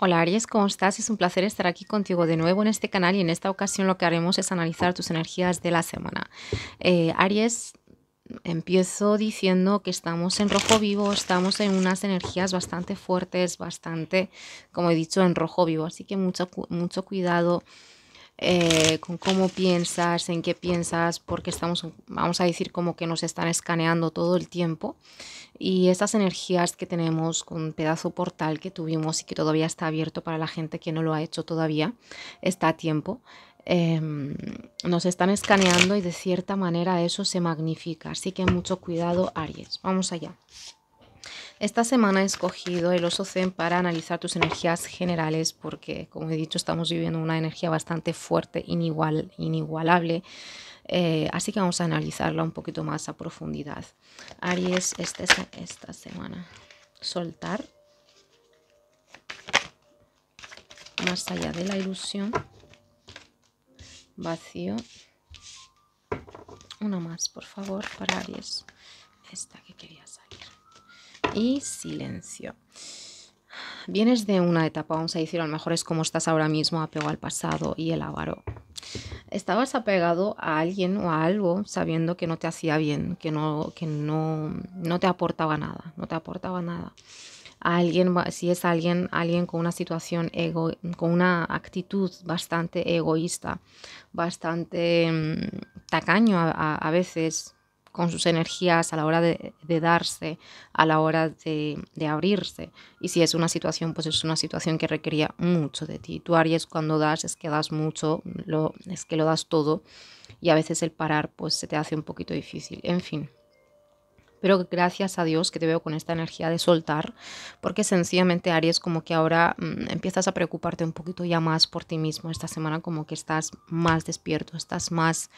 Hola Aries, ¿cómo estás? Es un placer estar aquí contigo de nuevo en este canal y en esta ocasión lo que haremos es analizar tus energías de la semana. Eh, Aries, empiezo diciendo que estamos en rojo vivo, estamos en unas energías bastante fuertes, bastante, como he dicho, en rojo vivo, así que mucho, mucho cuidado eh, con cómo piensas, en qué piensas, porque estamos, vamos a decir, como que nos están escaneando todo el tiempo. Y estas energías que tenemos con pedazo portal que tuvimos y que todavía está abierto para la gente que no lo ha hecho todavía, está a tiempo. Em, nos están escaneando y de cierta manera eso se magnifica. Así que mucho cuidado, Aries. Vamos allá. Esta semana he escogido el oso zen para analizar tus energías generales porque, como he dicho, estamos viviendo una energía bastante fuerte, inigual, inigualable. Eh, así que vamos a analizarla un poquito más a profundidad. Aries, esta semana. Soltar. Más allá de la ilusión. Vacío. Una más, por favor, para Aries. Esta que quería salir y silencio. Vienes de una etapa, vamos a decir, a lo mejor es como estás ahora mismo, apego al pasado y el avaro. Estabas apegado a alguien o a algo sabiendo que no te hacía bien, que no, que no, no te aportaba nada, no te aportaba nada. A alguien, si es alguien, alguien con una situación ego, con una actitud bastante egoísta, bastante mm, tacaño a veces, con sus energías a la hora de, darse, a la hora de, abrirse. Y si es una situación, pues es una situación que requería mucho de ti. Tú Aries cuando das es que das mucho, lo, es que lo das todo y a veces el parar pues se te hace un poquito difícil. En fin, pero gracias a Dios que te veo con esta energía de soltar, porque sencillamente Aries como que ahora mm, empiezas a preocuparte un poquito ya más por ti mismo esta semana, como que estás más despierto, estás más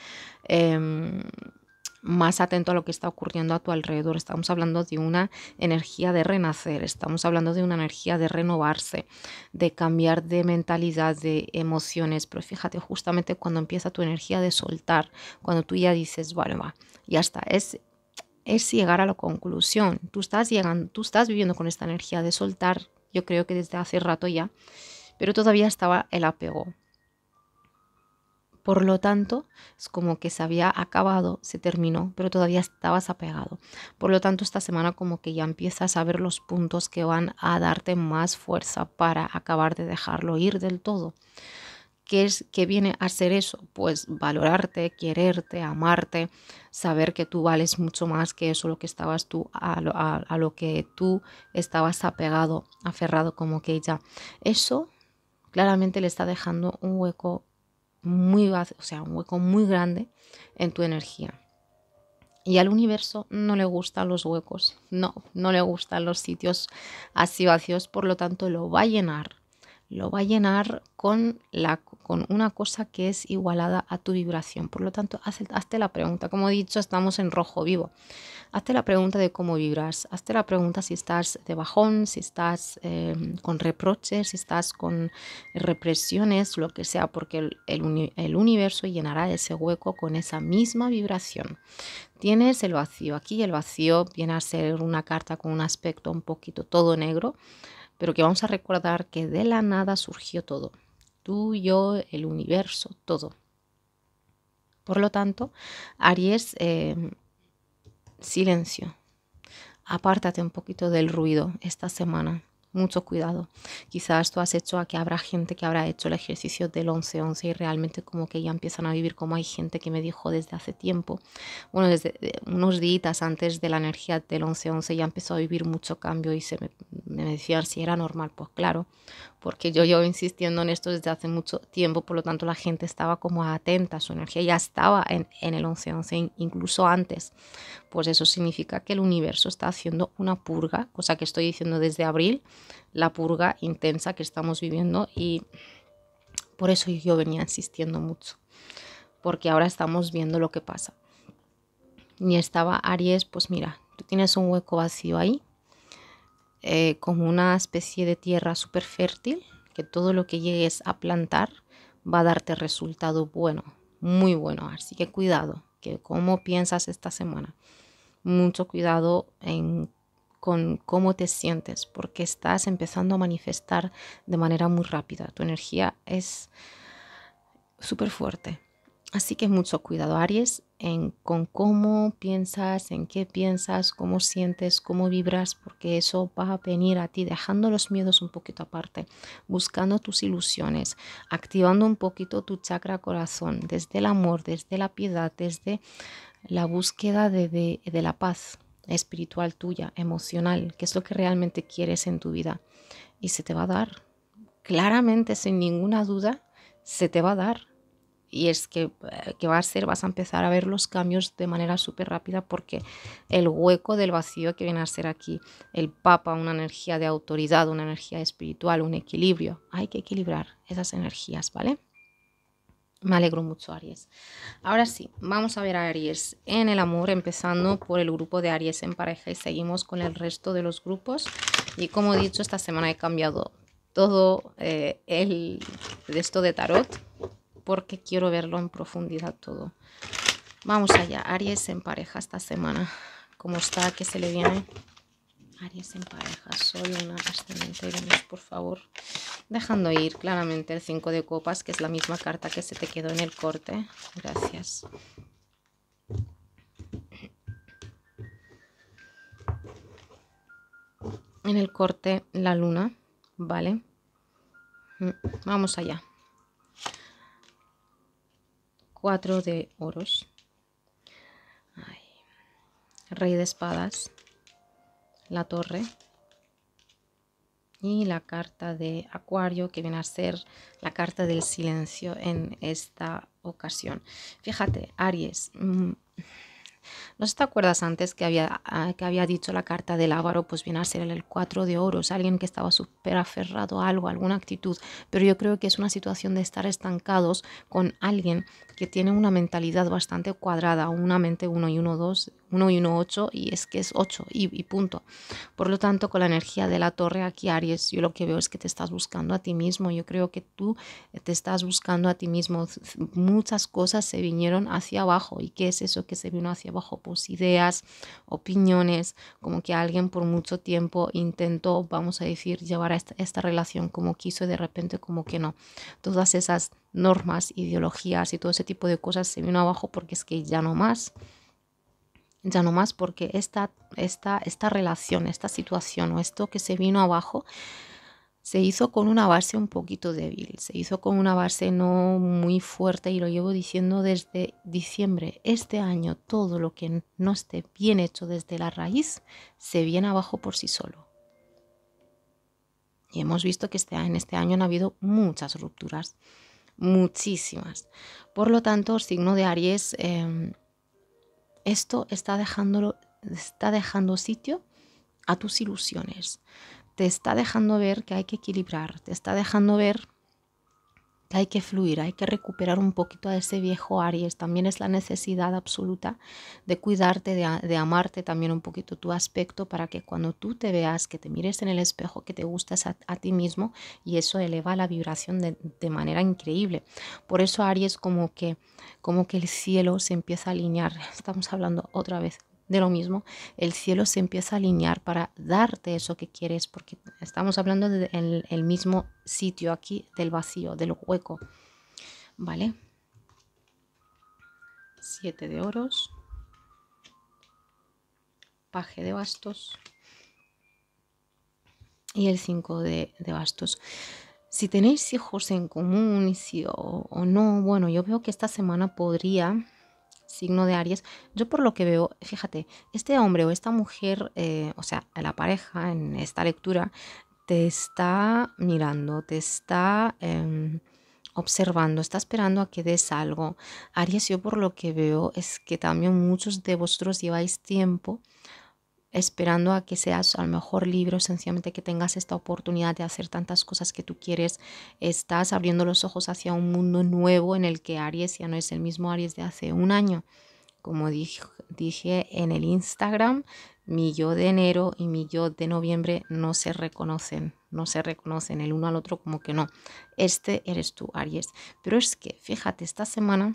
em, más atento a lo que está ocurriendo a tu alrededor. Estamos hablando de una energía de renacer, estamos hablando de una energía de renovarse, de cambiar de mentalidad, de emociones. Pero fíjate, justamente cuando empieza tu energía de soltar, cuando tú ya dices, bueno, va, ya está, es es llegar a la conclusión. Tú estás llegando, tú estás viviendo con esta energía de soltar, yo creo que desde hace rato ya, pero todavía estaba el apego. Por lo tanto, es como que se había acabado, se terminó, pero todavía estabas apegado. Por lo tanto, esta semana como que ya empiezas a ver los puntos que van a darte más fuerza para acabar de dejarlo ir del todo. ¿Qué, es, ¿Qué viene a ser eso? Pues valorarte, quererte, amarte, saber que tú vales mucho más que eso, lo que estabas tú, a lo, a lo que tú estabas apegado, aferrado como que ya. Eso claramente le está dejando un hueco muy vacío, o sea, un hueco muy grande en tu energía. Y al universo no le gustan los huecos, no, no le gustan los sitios así vacíos, por lo tanto lo va a llenar lo va a llenar con, la, con una cosa que es igualada a tu vibración. Por lo tanto, hazte la pregunta. Como he dicho, estamos en rojo vivo. Hazte la pregunta de cómo vibras. Hazte la pregunta si estás de bajón, si estás em, con reproches, si estás con represiones, lo que sea, porque el, el universo llenará ese hueco con esa misma vibración. Tienes el vacío. Aquí el vacío viene a ser una carta con un aspecto un poquito todo negro pero que vamos a recordar que de la nada surgió todo. Tú, yo, el universo, todo. Por lo tanto, Aries, em, silencio. Apártate un poquito del ruido esta semana mucho cuidado. Quizás tú has hecho a que habrá gente que habrá hecho el ejercicio del 11-11 y realmente como que ya empiezan a vivir como hay gente que me dijo desde hace tiempo, bueno, desde eh, unos días antes de la energía del 11-11 ya empezó a vivir mucho cambio y se me, me decían si era normal, pues claro, porque yo llevo insistiendo en esto desde hace mucho tiempo, por lo tanto la gente estaba como atenta, su energía ya estaba en, en el 11-11, incluso antes. Pues eso significa que el universo está haciendo una purga, cosa que estoy diciendo desde abril, la purga intensa que estamos viviendo y por eso yo venía insistiendo mucho, porque ahora estamos viendo lo que pasa. Y estaba Aries, pues mira, tú tienes un hueco vacío ahí, eh, Con una especie de tierra súper fértil, que todo lo que llegues a plantar va a darte resultado bueno, muy bueno. Así que cuidado, que como piensas esta semana. Mucho cuidado en con cómo te sientes, porque estás empezando a manifestar de manera muy rápida. Tu energía es súper fuerte. Así que mucho cuidado, Aries, en, con cómo piensas, en qué piensas, cómo sientes, cómo vibras, porque eso va a venir a ti, dejando los miedos un poquito aparte, buscando tus ilusiones, activando un poquito tu chakra corazón, desde el amor, desde la piedad, desde la búsqueda de la paz, espiritual tuya, emocional, qué es lo que realmente quieres en tu vida. Y se te va a dar, claramente, sin ninguna duda, se te va a dar. Y es que, eh, que va a ser, vas a empezar a ver los cambios de manera súper rápida porque el hueco del vacío que viene a ser aquí, el Papa, una energía de autoridad, una energía espiritual, un equilibrio, hay que equilibrar esas energías, ¿vale? Me alegro mucho, Aries. Ahora sí, vamos a ver a Aries en el amor, empezando por el grupo de Aries en pareja y seguimos con el resto de los grupos. Y como he dicho, esta semana he cambiado todo eh, el resto de tarot porque quiero verlo en profundidad todo. Vamos allá, Aries en pareja esta semana. ¿Cómo está? ¿Qué se le viene? Aries en pareja, solo una ascendente por favor. Dejando ir claramente el 5 de copas, que es la misma carta que se te quedó en el corte. Gracias. En el corte, la luna, ¿vale? Vamos allá. 4 de oros. Rey de espadas la torre y la carta de acuario que viene a ser la carta del silencio en esta ocasión. Fíjate, Aries, mm, no sé te acuerdas antes que había, ah, que había dicho la carta del Ávaro? pues viene a ser el 4 de oros, alguien que estaba súper aferrado a algo, alguna actitud, pero yo creo que es una situación de estar estancados con alguien que tiene una mentalidad bastante cuadrada, una mente uno y 1, 2, 1 y 1, 8, y es que es 8 y, punto. Por lo tanto, con la energía de la torre aquí, Aries, yo lo que veo es que te estás buscando a ti mismo, yo creo que tú te estás buscando a ti mismo. Muchas cosas se vinieron hacia abajo, ¿y qué es eso que se vino hacia abajo? Pues ideas, opiniones, como que alguien por mucho tiempo intentó, vamos a decir, llevar a esta, esta relación como quiso y de repente como que no. Todas esas normas, ideologías y todo ese tipo de cosas se vino abajo porque es que ya no más ya no más porque esta, esta relación, esta situación o esto que se vino abajo se hizo con una base un poquito débil, se hizo con una base no muy fuerte y lo llevo diciendo desde diciembre. Este año todo lo que no esté bien hecho desde la raíz se viene abajo por sí solo. Y hemos visto que este en este año han habido muchas rupturas, muchísimas. Por lo tanto, signo de Aries... Em, esto está, está dejando sitio a tus ilusiones. Te está dejando ver que hay que equilibrar. Te está dejando ver hay que fluir, hay que recuperar un poquito a ese viejo Aries. También es la necesidad absoluta de cuidarte, de, amarte también un poquito tu aspecto para que cuando tú te veas, que te mires en el espejo, que te gustes a, ti mismo y eso eleva la vibración de, de, manera increíble. Por eso Aries como que, como que el cielo se empieza a alinear. Estamos hablando otra vez de lo mismo, el cielo se empieza a alinear para darte eso que quieres, porque estamos hablando del mismo sitio aquí, del vacío, del hueco. ¿Vale? Siete de oros, paje de bastos y el 5 de, bastos. Si tenéis hijos en común si, o no, bueno, yo veo que esta semana podría signo de Aries, yo por lo que veo, fíjate, este hombre o esta mujer, eh, o sea, la pareja en esta lectura, te está mirando, te está em, observando, está esperando a que des algo. Aries, yo por lo que veo es que también muchos de vosotros lleváis tiempo esperando a que seas al mejor libro, sencillamente que tengas esta oportunidad de hacer tantas cosas que tú quieres. Estás abriendo los ojos hacia un mundo nuevo en el que Aries ya no es el mismo Aries de hace un año. Como dije, dije en el Instagram, mi yo de enero y mi yo de noviembre no se reconocen, no se reconocen el uno al otro como que no. Este eres tú, Aries. Pero es que, fíjate, esta semana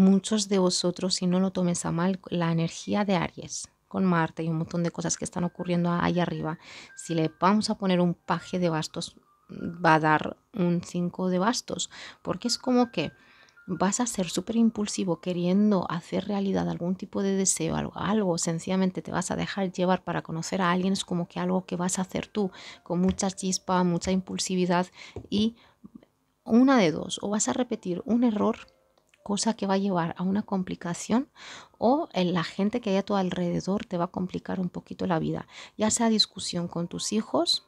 muchos de vosotros, si no lo tomes a mal, la energía de Aries con Marte y un montón de cosas que están ocurriendo ahí arriba, si le vamos a poner un paje de bastos, mm, va a dar un 5 de bastos, porque es como que vas a ser súper impulsivo queriendo hacer realidad algún tipo de deseo, algo, algo, sencillamente te vas a dejar llevar para conocer a alguien, es como que algo que vas a hacer tú, con mucha chispa, mucha impulsividad y una de dos, o vas a repetir un error cosa que va a llevar a una complicación o la gente que hay a tu alrededor te va a complicar un poquito la vida, ya sea discusión con tus hijos,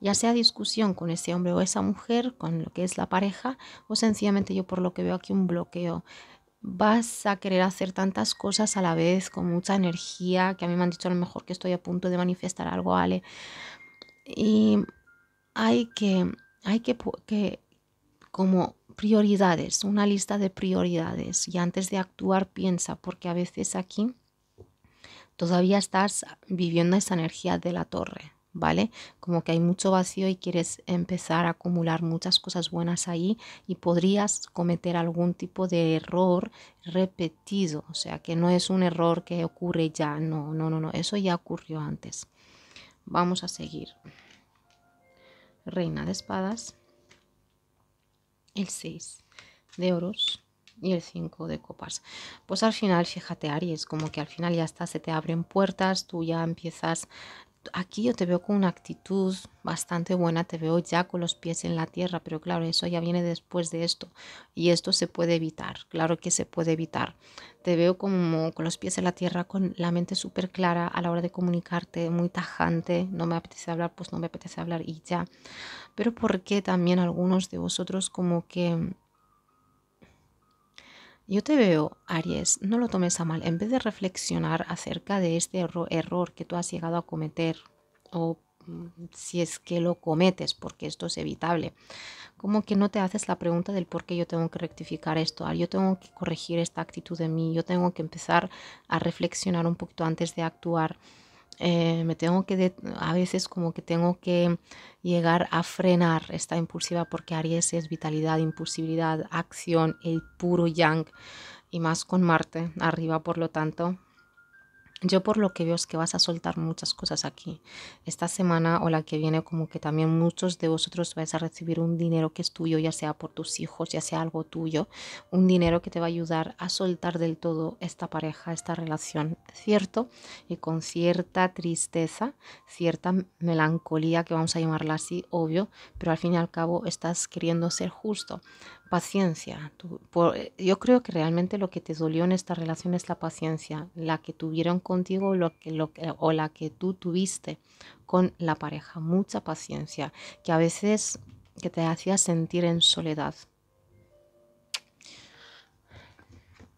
ya sea discusión con ese hombre o esa mujer, con lo que es la pareja, o sencillamente yo por lo que veo aquí un bloqueo. Vas a querer hacer tantas cosas a la vez con mucha energía, que a mí me han dicho a lo mejor que estoy a punto de manifestar algo, Ale. Y hay que, hay que, que como prioridades, una lista de prioridades y antes de actuar piensa, porque a veces aquí todavía estás viviendo esa energía de la torre, ¿vale? Como que hay mucho vacío y quieres empezar a acumular muchas cosas buenas ahí y podrías cometer algún tipo de error repetido, o sea, que no es un error que ocurre ya, no, no, no, no, eso ya ocurrió antes. Vamos a seguir. Reina de espadas el 6 de oros y el 5 de copas. Pues al final, fíjate Aries, como que al final ya está, se te abren puertas, tú ya empiezas aquí yo te veo con una actitud bastante buena, te veo ya con los pies en la tierra, pero claro, eso ya viene después de esto y esto se puede evitar, claro que se puede evitar. Te veo como con los pies en la tierra, con la mente súper clara a la hora de comunicarte, muy tajante, no me apetece hablar, pues no me apetece hablar y ya. Pero porque también algunos de vosotros como que yo te veo, Aries, no lo tomes a mal. En vez de reflexionar acerca de este error que tú has llegado a cometer o mm, si es que lo cometes, porque esto es evitable, como que no te haces la pregunta del por qué yo tengo que rectificar esto, ah, yo tengo que corregir esta actitud de mí, yo tengo que empezar a reflexionar un poquito antes de actuar eh, me tengo que, a veces como que tengo que llegar a frenar esta impulsiva porque Aries es vitalidad, impulsividad, acción, el puro yang y más con Marte arriba, por lo tanto, yo por lo que veo es que vas a soltar muchas cosas aquí. Esta semana o la que viene como que también muchos de vosotros vais a recibir un dinero que es tuyo, ya sea por tus hijos, ya sea algo tuyo. Un dinero que te va a ayudar a soltar del todo esta pareja, esta relación, ¿cierto? Y con cierta tristeza, cierta melancolía, que vamos a llamarla así, obvio, pero al fin y al cabo estás queriendo ser justo paciencia. Eh, yo creo que realmente lo que te dolió en esta relación es la paciencia, la que tuvieron contigo lo que, lo o la que tú tuviste con la pareja. Mucha paciencia, que a veces que te hacía sentir en soledad.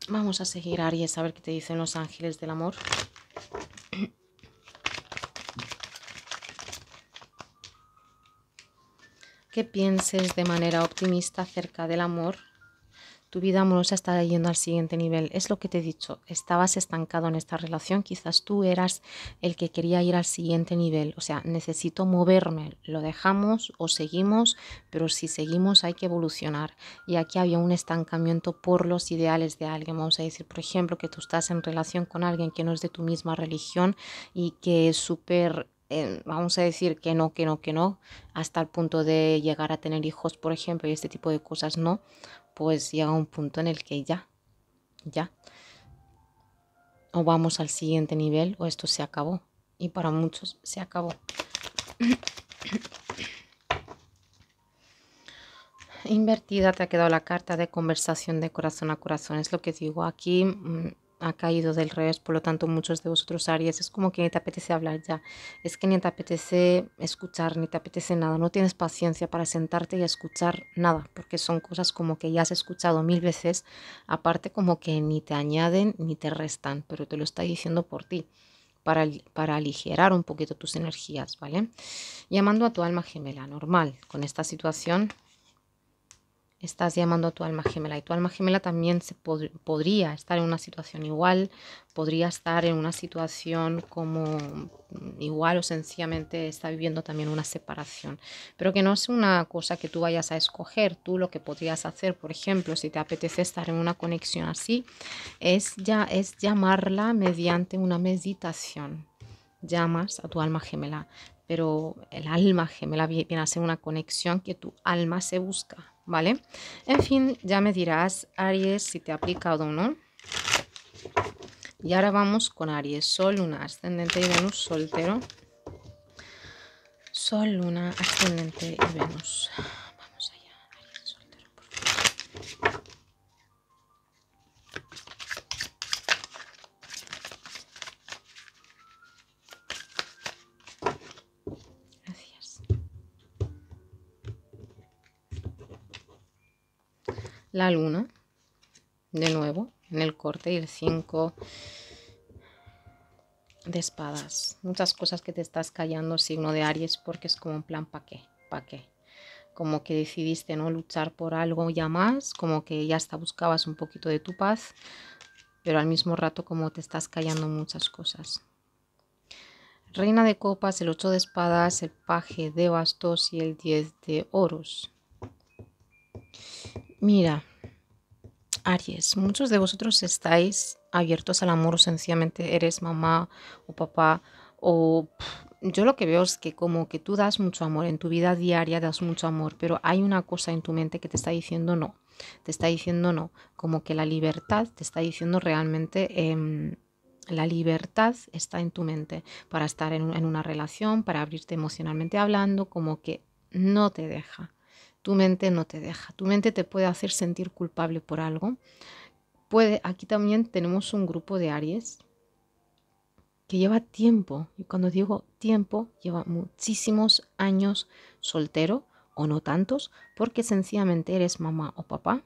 Vamos a seguir, Aries, a ver qué te dicen los ángeles del amor. pienses de manera optimista acerca del amor, tu vida amorosa está yendo al siguiente nivel. Es lo que te he dicho, estabas estancado en esta relación, quizás tú eras el que quería ir al siguiente nivel. O sea, necesito moverme, lo dejamos o seguimos, pero si seguimos hay que evolucionar. Y aquí había un estancamiento por los ideales de alguien. Vamos a decir, por ejemplo, que tú estás en relación con alguien que no es de tu misma religión y que es súper vamos a decir que no, que no, que no, hasta el punto de llegar a tener hijos, por ejemplo, y este tipo de cosas no, pues llega un punto en el que ya, ya, o vamos al siguiente nivel o esto se acabó. Y para muchos se acabó. Invertida te ha quedado la carta de conversación de corazón a corazón. Es lo que digo aquí. Mm, ha caído del revés, por lo tanto muchos de vosotros Aries es como que ni te apetece hablar ya, es que ni te apetece escuchar, ni te apetece nada, no tienes paciencia para sentarte y escuchar nada, porque son cosas como que ya has escuchado mil veces, aparte como que ni te añaden ni te restan, pero te lo está diciendo por ti. Para, para, aligerar un poquito tus energías, ¿vale? Llamando a tu alma gemela, normal, con esta situación estás llamando a tu alma gemela y tu alma gemela también se podría estar en una situación igual, podría estar en una situación como mm, igual o sencillamente está viviendo también una separación, pero que no es una cosa que tú vayas a escoger, tú lo que podrías hacer, por ejemplo, si te apetece estar en una conexión así, es ya es llamarla mediante una meditación. Llamas a tu alma gemela, pero el alma gemela viene a ser una conexión que tu alma se busca, ¿vale? En fin, ya me dirás, Aries, si te ha aplicado o no. Y ahora vamos con Aries, Sol, Luna, Ascendente y Venus, soltero. Sol, Luna, Ascendente y Venus. la luna de nuevo en el corte y el 5 de espadas. Muchas cosas que te estás callando, signo de Aries, porque es como un plan ¿pa qué, ¿pa qué. Como que decidiste no luchar por algo ya más, como que ya hasta buscabas un poquito de tu paz, pero al mismo rato como te estás callando muchas cosas. Reina de copas, el 8 de espadas, el paje de bastos y el 10 de oros. Mira, Aries, muchos de vosotros estáis abiertos al amor o sencillamente eres mamá o papá o yo lo que veo es que como que tú das mucho amor, en tu vida diaria das mucho amor, pero hay una cosa en tu mente que te está diciendo no, te está diciendo no, como que la libertad te está diciendo realmente... Em, la libertad está en tu mente para estar en, una relación, para abrirte emocionalmente hablando, como que no te deja tu mente no te deja. Tu mente te puede hacer sentir culpable por algo. Puede, aquí también tenemos un grupo de Aries que lleva tiempo, y cuando digo tiempo, lleva muchísimos años soltero o no tantos, porque sencillamente eres mamá o papá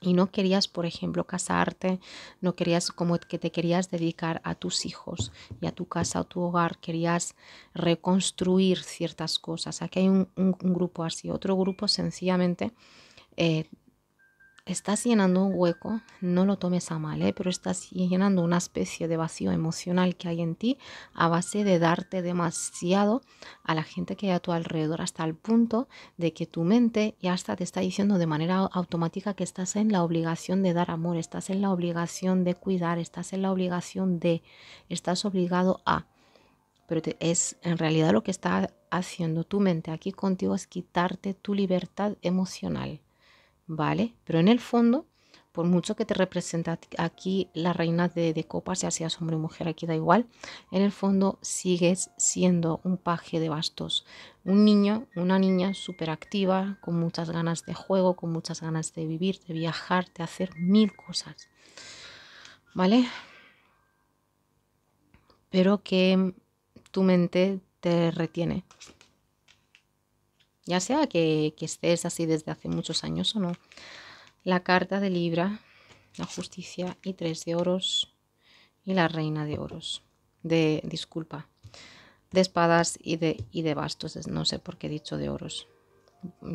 y no querías, por ejemplo, casarte, no querías como que te querías dedicar a tus hijos y a tu casa, o tu hogar, querías reconstruir ciertas cosas. Aquí hay un, grupo así, otro grupo sencillamente eh, estás llenando un hueco, no lo tomes a mal, ¿eh? pero estás llenando una especie de vacío emocional que hay en ti a base de darte demasiado a la gente que hay a tu alrededor hasta el punto de que tu mente ya hasta te está diciendo de manera automática que estás en la obligación de dar amor, estás en la obligación de cuidar, estás en la obligación de, estás obligado a. Pero es en realidad lo que está haciendo tu mente aquí contigo es quitarte tu libertad emocional ¿vale? Pero en el fondo, por mucho que te representa aquí la reina de, copas, ya seas hombre o mujer, aquí da igual, en el fondo sigues siendo un paje de bastos, un niño, una niña súper activa, con muchas ganas de juego, con muchas ganas de vivir, de viajar, de hacer mil cosas, ¿vale? Pero que tu mente te retiene ya sea que, estés así desde hace muchos años o no. La carta de Libra, la justicia y tres de oros y la reina de oros, de, disculpa, de espadas y de, de bastos, no sé por qué he dicho de oros,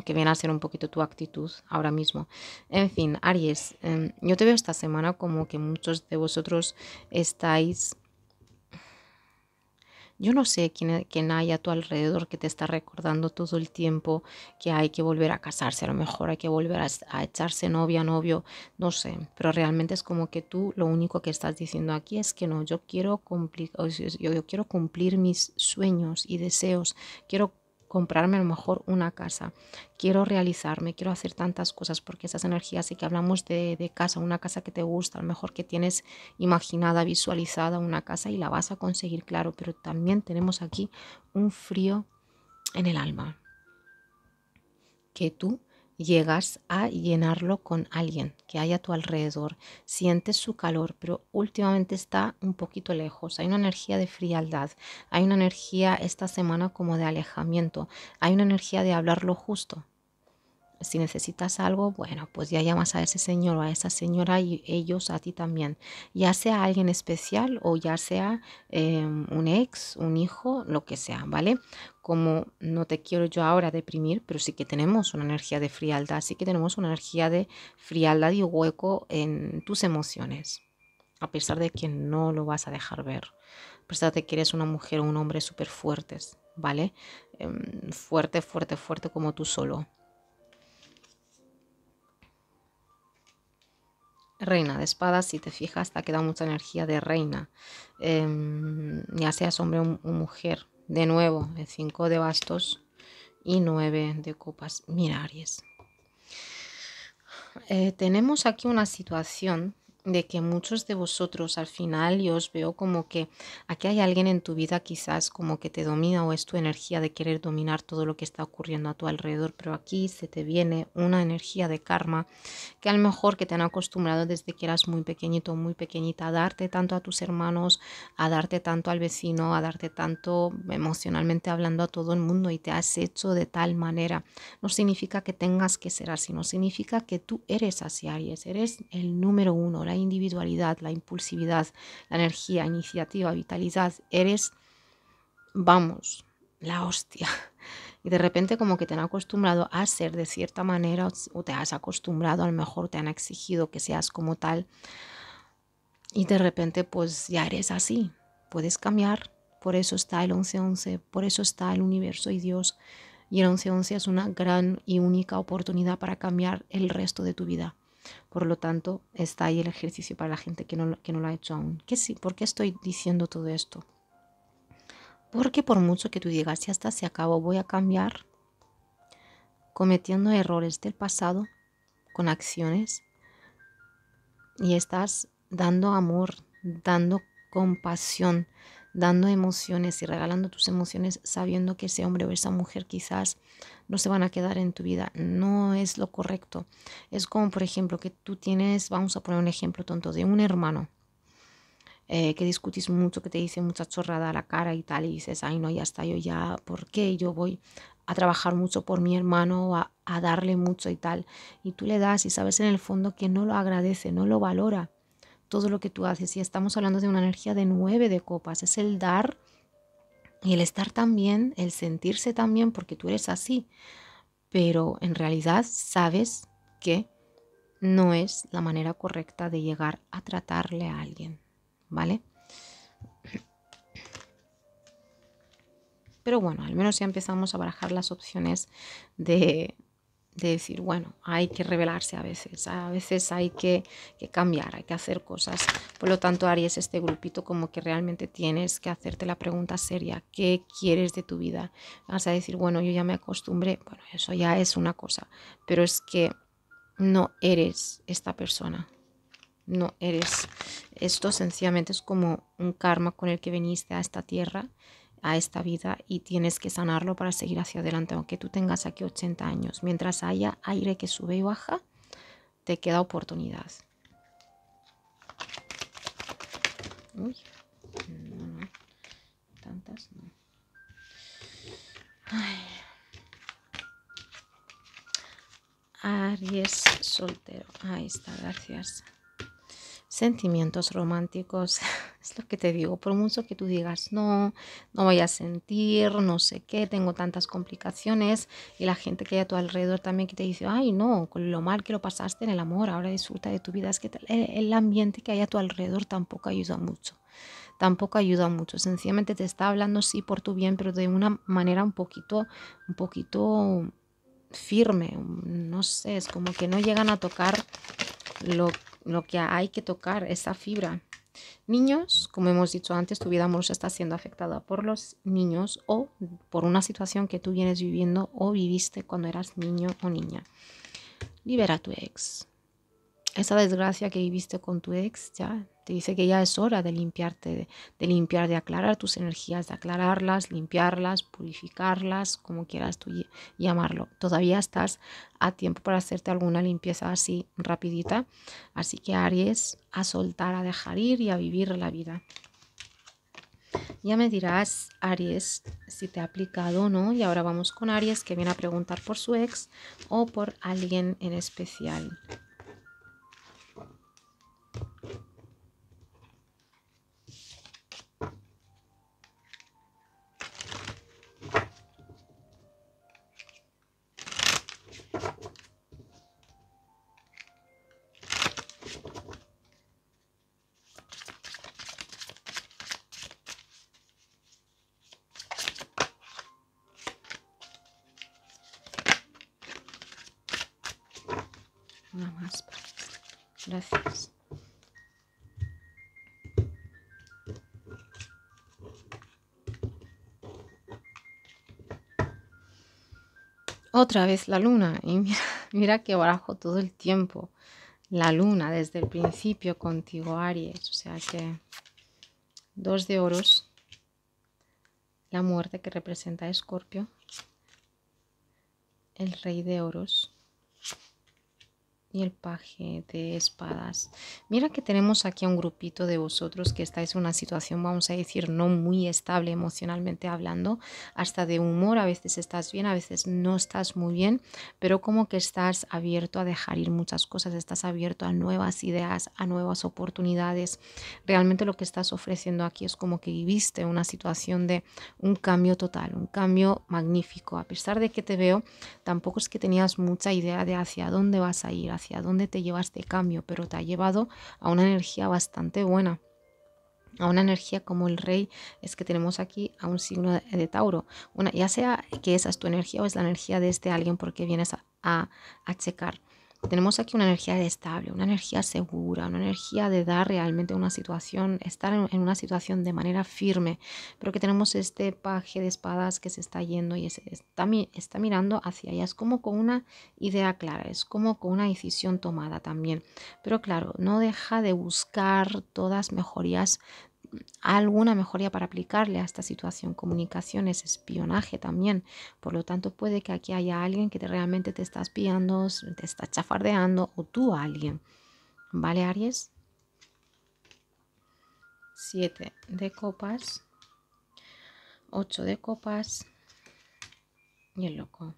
que viene a ser un poquito tu actitud ahora mismo. En fin, Aries, em, yo te veo esta semana como que muchos de vosotros estáis yo no sé quién, quién hay a tu alrededor que te está recordando todo el tiempo que hay que volver a casarse, a lo mejor hay que volver a, echarse novia, novio, no sé, pero realmente es como que tú lo único que estás diciendo aquí es que no, yo quiero cumplir, yo quiero cumplir mis sueños y deseos, quiero comprarme a lo mejor una casa, quiero realizarme, quiero hacer tantas cosas, porque esas energías, y que hablamos de, de casa, una casa que te gusta, a lo mejor que tienes imaginada, visualizada una casa y la vas a conseguir, claro, pero también tenemos aquí un frío en el alma, que tú llegas a llenarlo con alguien que hay a tu alrededor. Sientes su calor, pero últimamente está un poquito lejos. Hay una energía de frialdad, hay una energía esta semana como de alejamiento, hay una energía de hablar lo justo. Si necesitas algo, bueno, pues ya llamas a ese señor o a esa señora y ellos a ti también. Ya sea alguien especial o ya sea em, un ex, un hijo, lo que sea, ¿vale? como no te quiero yo ahora deprimir, pero sí que tenemos una energía de frialdad, sí que tenemos una energía de frialdad y hueco en tus emociones, a pesar de que no lo vas a dejar ver, a pesar de que eres una mujer o un hombre súper fuertes, ¿vale? Em, fuerte, fuerte, fuerte como tú solo. Reina de espadas, si te fijas, te ha quedado mucha energía de reina, em, ya seas hombre o mujer de nuevo, el 5 de bastos y 9 de copas miraries. Eh, tenemos aquí una situación de que muchos de vosotros al final yo os veo como que aquí hay alguien en tu vida quizás como que te domina o es tu energía de querer dominar todo lo que está ocurriendo a tu alrededor, pero aquí se te viene una energía de karma que a lo mejor que te han acostumbrado desde que eras muy pequeñito muy pequeñita a darte tanto a tus hermanos, a darte tanto al vecino, a darte tanto emocionalmente hablando a todo el mundo y te has hecho de tal manera. No significa que tengas que ser así, no significa que tú eres así, Aries, eres el número uno, individualidad, la impulsividad, la energía, iniciativa, vitalidad, eres, vamos, la hostia. Y de repente como que te han acostumbrado a ser de cierta manera o te has acostumbrado, a lo mejor te han exigido que seas como tal. Y de repente pues ya eres así, puedes cambiar. Por eso está el 1111, -11, por eso está el universo y Dios. Y el 1111 -11 es una gran y única oportunidad para cambiar el resto de tu vida. Por lo tanto, está ahí el ejercicio para la gente que no, no lo ha hecho aún. ¿Qué sí? ¿Por qué estoy diciendo todo esto? Porque por mucho que tú digas, ya está, se acabó, voy a cambiar, cometiendo errores del pasado con acciones y estás dando amor, dando compasión, dando emociones y regalando tus emociones sabiendo que ese hombre o esa mujer quizás no se van a quedar en tu vida. No es lo correcto. Es como, por ejemplo, que tú tienes, vamos a poner un ejemplo tonto, de un hermano eh, que discutís mucho, que te dice mucha chorrada a la cara y tal, y dices, ay, no, ya está, yo ya, ¿por qué? Yo voy a trabajar mucho por mi hermano, a darle mucho y tal. Y tú le das y sabes en el fondo que no lo agradece, no lo valora todo lo que tú haces. Y estamos hablando de una energía de nueve de copas. Es el dar y el estar también, el sentirse también, porque tú eres así. Pero en realidad sabes que no es la manera correcta de llegar a tratarle a alguien, ¿vale? Pero bueno, al menos ya empezamos a barajar las opciones de, de decir, bueno, hay que revelarse a veces, a veces hay que, cambiar, hay que hacer cosas. Por lo tanto, Aries, este grupito como que realmente tienes que hacerte la pregunta seria, ¿qué quieres de tu vida? Vas a decir, bueno, yo ya me acostumbré, bueno, eso ya es una cosa, pero es que no eres esta persona, no eres. Esto sencillamente es como un karma con el que viniste a esta tierra a esta vida y tienes que sanarlo para seguir hacia adelante, aunque tú tengas aquí 80 años. Mientras haya aire que sube y baja, te queda oportunidad. Uy, no, no. tantas no. Aries soltero. Ahí está, gracias sentimientos románticos. Es lo que te digo, por mucho que tú digas, no, no voy a sentir, no sé qué, tengo tantas complicaciones y la gente que hay a tu alrededor también que te dice, ay, no, con lo mal que lo pasaste en el amor, ahora disfruta de tu vida, es que el, el ambiente que hay a tu alrededor tampoco ayuda mucho. Tampoco ayuda mucho, sencillamente te está hablando sí por tu bien, pero de una manera un poquito, un poquito firme, no sé, es como que no llegan a tocar lo lo que hay que tocar, esa fibra. Niños, como hemos dicho antes, tu vida amorosa está siendo afectada por los niños o por una situación que tú vienes viviendo o viviste cuando eras niño o niña. Libera a tu ex. Esa desgracia que viviste con tu ex, ya te dice que ya es hora de limpiarte, de, limpiar, de aclarar tus energías, de aclararlas, limpiarlas, purificarlas, como quieras tú llamarlo. Todavía estás a tiempo para hacerte alguna limpieza así rapidita. Así que Aries, a soltar, a dejar ir y a vivir la vida. Ya me dirás, Aries, si te ha aplicado o no. Y ahora vamos con Aries, que viene a preguntar por su ex o por alguien en especial. Gracias. Otra vez la luna. Y mira, mira que barajo todo el tiempo. La luna desde el principio contigo, Aries. O sea que dos de oros. La muerte que representa a Escorpio. El rey de oros y el paje de espadas. Mira que tenemos aquí a un grupito de vosotros que estáis en una situación, vamos a decir, no muy estable emocionalmente hablando, hasta de humor, a veces estás bien, a veces no estás muy bien, pero como que estás abierto a dejar ir muchas cosas, estás abierto a nuevas ideas, a nuevas oportunidades. Realmente lo que estás ofreciendo aquí es como que viviste una situación de un cambio total, un cambio magnífico. A pesar de que te veo, tampoco es que tenías mucha idea de hacia dónde vas a ir, dónde te lleva este cambio, pero te ha llevado a una energía bastante buena a una energía como el rey es que tenemos aquí a un signo de, Tauro. ya sea que esa es tu energía o es la energía de este alguien porque vienes a checar. Tenemos aquí una energía estable, una energía segura, una energía de dar realmente una situación, estar en una situación de manera firme, pero que tenemos este paje de espadas que se está yendo y está, está mirando hacia allá. Es como con una idea clara, es como con una decisión tomada también. Pero claro, no deja de buscar todas mejorías alguna mejoría para aplicarle a esta situación. comunicaciones espionaje también. Por lo tanto, puede que aquí haya alguien que te, realmente te está espiando, te está chafardeando o tú alguien. ¿Vale, Aries? Siete de copas. Ocho de copas. Y el loco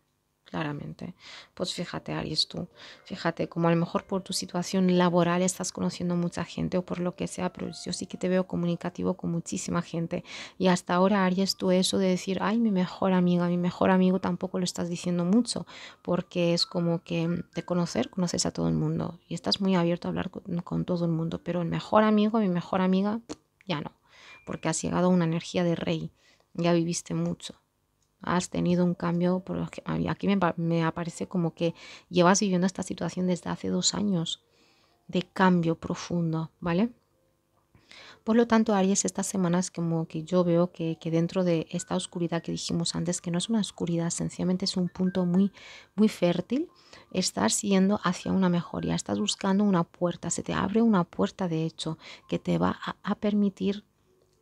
claramente. Pues fíjate, Aries, tú, fíjate, como a lo mejor por tu situación laboral estás conociendo mucha gente o por lo que sea, pero yo sí que te veo comunicativo con muchísima gente. Y hasta ahora, Aries, tú eso de decir, ay, mi mejor amiga, mi mejor amigo, tampoco lo estás diciendo mucho, porque es como que de conocer, conoces a todo el mundo y estás muy abierto a hablar con, con todo el mundo, pero el mejor amigo, mi mejor amiga, ya no, porque has llegado a una energía de rey, ya viviste mucho has tenido un cambio, por, aquí me, aparece como que llevas viviendo esta situación desde hace dos años de cambio profundo, ¿vale? Por lo tanto, Aries, estas semanas como que yo veo que, dentro de esta oscuridad que dijimos antes, que no es una oscuridad, sencillamente es un punto muy, muy fértil, estás yendo hacia una mejoría, estás buscando una puerta, se te abre una puerta de hecho que te va a permitir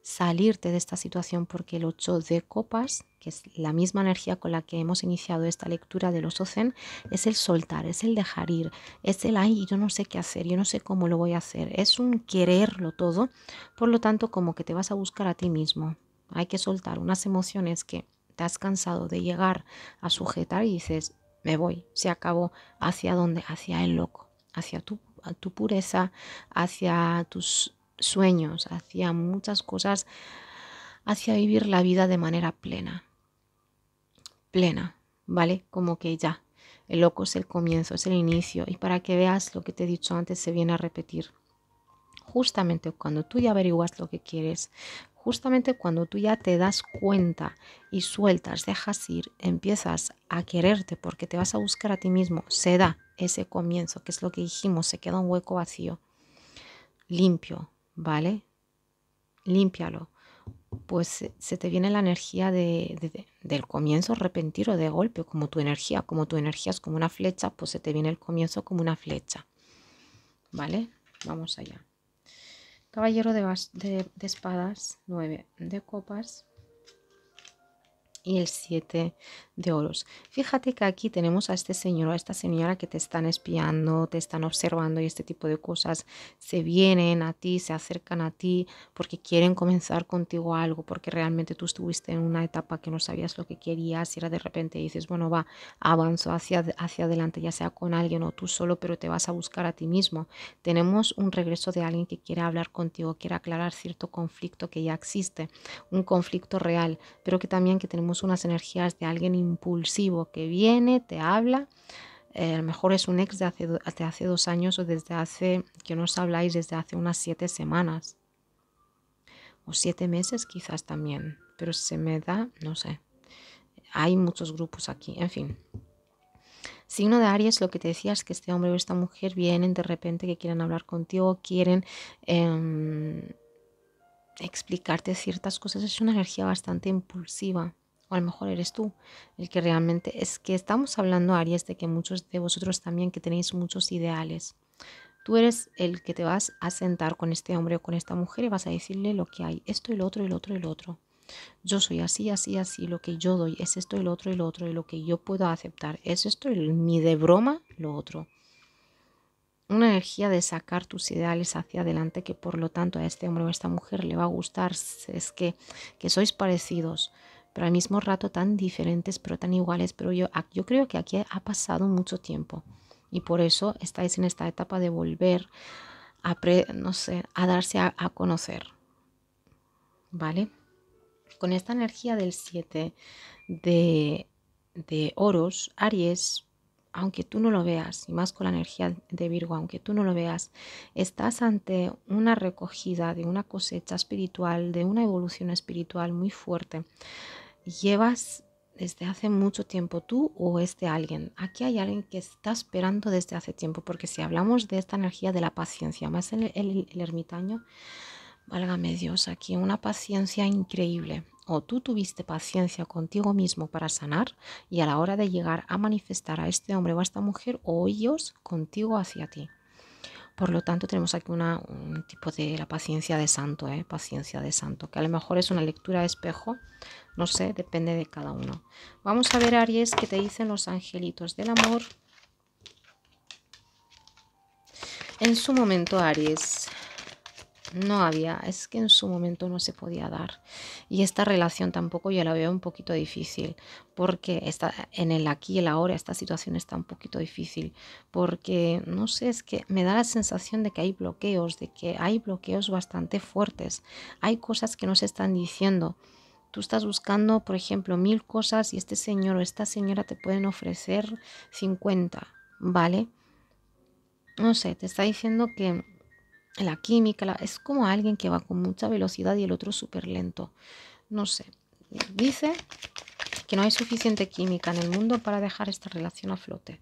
salirte de esta situación porque el 8 de copas, que es la misma energía con la que hemos iniciado esta lectura de los ocen es el soltar, es el dejar ir, es el ay, yo no sé qué hacer, yo no sé cómo lo voy a hacer, es un quererlo todo, por lo tanto como que te vas a buscar a ti mismo. Hay que soltar unas emociones que te has cansado de llegar a sujetar y dices, me voy, se acabó, ¿hacia dónde? Hacia el loco, hacia tu, tu pureza, hacia tus sueños, hacia muchas cosas, hacia vivir la vida de manera plena. Plena, ¿vale? Como que ya. El loco es el comienzo, es el inicio. Y para que veas lo que te he dicho antes, se viene a repetir. Justamente cuando tú ya averiguas lo que quieres, justamente cuando tú ya te das cuenta y sueltas, dejas ir, empiezas a quererte porque te vas a buscar a ti mismo, se da ese comienzo, que es lo que dijimos, se queda un hueco vacío, limpio, ¿vale? Límpialo. Pues se te viene la energía de, del comienzo repentino, de golpe, como tu energía, como tu energía es como una flecha, pues se te viene el comienzo como una flecha. ¿Vale? Vamos allá. Caballero de, de espadas, 9 de copas, y el 7 de oros. Fíjate que aquí tenemos a este señor o a esta señora que te están espiando, te están observando y este tipo de cosas se vienen a ti, se acercan a ti porque quieren comenzar contigo algo, porque realmente tú estuviste en una etapa que no sabías lo que querías y ahora de repente dices, bueno, va, avanzo hacia, hacia adelante, ya sea con alguien o tú solo, pero te vas a buscar a ti mismo. Tenemos un regreso de alguien que quiere hablar contigo, quiere aclarar cierto conflicto que ya existe, un conflicto real, pero que también que tenemos unas energías de alguien impulsivo que viene, te habla. Eh, a lo mejor es un ex de hace, dos años o desde hace, que no os habláis desde hace unas siete semanas. O siete meses quizás también. Pero se me da, no sé. Hay muchos grupos aquí, en fin. Signo de Aries, lo que te decía es que este hombre o esta mujer vienen de repente que quieren hablar contigo, quieren em, explicarte ciertas cosas. Es una energía bastante impulsiva o a lo mejor eres tú el que realmente es que estamos hablando, Aries, de que muchos de vosotros también que tenéis muchos ideales. Tú eres el que te vas a sentar con este hombre o con esta mujer y vas a decirle lo que hay, esto y lo otro y lo otro y lo otro. Yo soy así, así, así, lo que yo doy es esto y lo otro y lo otro y lo que yo puedo aceptar es esto y ni de broma lo otro. Una energía de sacar tus ideales hacia adelante que por lo tanto a este hombre o a esta mujer le va a gustar, es que, que sois parecidos pero al mismo rato tan diferentes, pero tan iguales. Pero yo, yo creo que aquí ha pasado mucho tiempo y por eso estáis en esta etapa de volver a, no sé, a darse a, conocer. ¿Vale? Con esta energía del 7 de, de oros, Aries, aunque tú no lo veas, y más con la energía de Virgo, aunque tú no lo veas, estás ante una recogida de una cosecha espiritual, de una evolución espiritual muy fuerte, llevas desde hace mucho tiempo tú o este alguien. Aquí hay alguien que está esperando desde hace tiempo, porque si hablamos de esta energía de la paciencia, más el, el ermitaño, válgame Dios, aquí una paciencia increíble. O tú tuviste paciencia contigo mismo para sanar y a la hora de llegar a manifestar a este hombre o a esta mujer o ellos contigo hacia ti. Por lo tanto, tenemos aquí un tipo de la paciencia de santo, ¿eh? paciencia de santo, que a lo mejor es una lectura de espejo, no sé, depende de cada uno. Vamos a ver, Aries, qué te dicen los angelitos del amor. En su momento, Aries, no había, es que en su momento no se podía dar. Y esta relación tampoco yo la veo un poquito difícil, porque está en el aquí y el ahora esta situación está un poquito difícil, porque no sé, es que me da la sensación de que hay bloqueos, de que hay bloqueos bastante fuertes, hay cosas que no se están diciendo. Tú estás buscando, por ejemplo, mil cosas y este señor o esta señora te pueden ofrecer 50, ¿vale? No sé, te está diciendo que la química, es como alguien que va con mucha velocidad y el otro súper lento. No sé, dice que no hay suficiente química en el mundo para dejar esta relación a flote.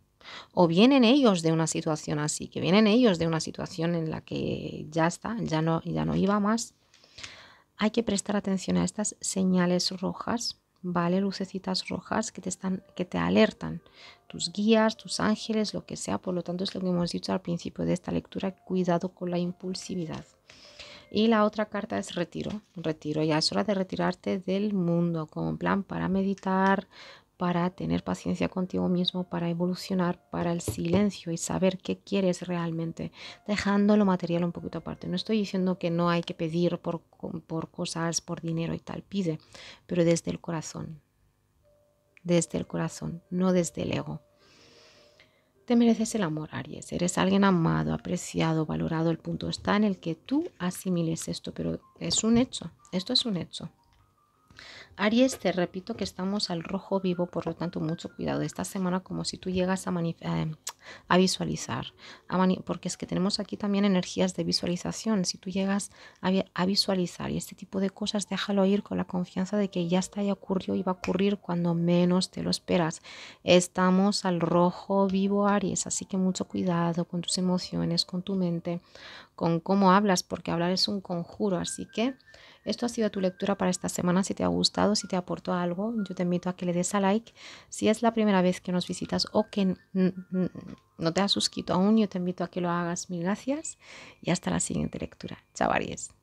O vienen ellos de una situación así, que vienen ellos de una situación en la que ya está, ya no, ya no iba más. Hay que prestar atención a estas señales rojas ¿vale? Lucecitas rojas que te, están, que te alertan, tus guías, tus ángeles, lo que sea. Por lo tanto, es lo que hemos dicho al principio de esta lectura, cuidado con la impulsividad. Y la otra carta es retiro, retiro. Ya es hora de retirarte del mundo, con un plan para meditar, para tener paciencia contigo mismo, para evolucionar, para el silencio y saber qué quieres realmente, dejando lo material un poquito aparte. No estoy diciendo que no hay que pedir por, por cosas, por dinero y tal, pide, pero desde el corazón, desde el corazón, no desde el ego. Te mereces el amor, Aries. Eres alguien amado, apreciado, valorado. El punto está en el que tú asimiles esto, pero es un hecho. Esto es un hecho. Aries, te repito que estamos al rojo vivo, por lo tanto mucho cuidado. Esta semana como si tú llegas a, eh, a visualizar, porque es que tenemos aquí también energías de visualización. Si tú llegas a, a, visualizar y este tipo de cosas, déjalo ir con la confianza de que ya está, y ocurrió y va a ocurrir cuando menos te lo esperas. Estamos al rojo vivo, Aries, así que mucho cuidado con tus emociones, con tu mente, con cómo hablas, porque hablar es un conjuro, así que... Esto ha sido tu lectura para esta semana. Si te ha gustado, si te aportó algo, yo te invito a que le des a like. Si es la primera vez que nos visitas o que no te has suscrito aún, yo te invito a que lo hagas. Mil gracias y hasta la siguiente lectura. Chao,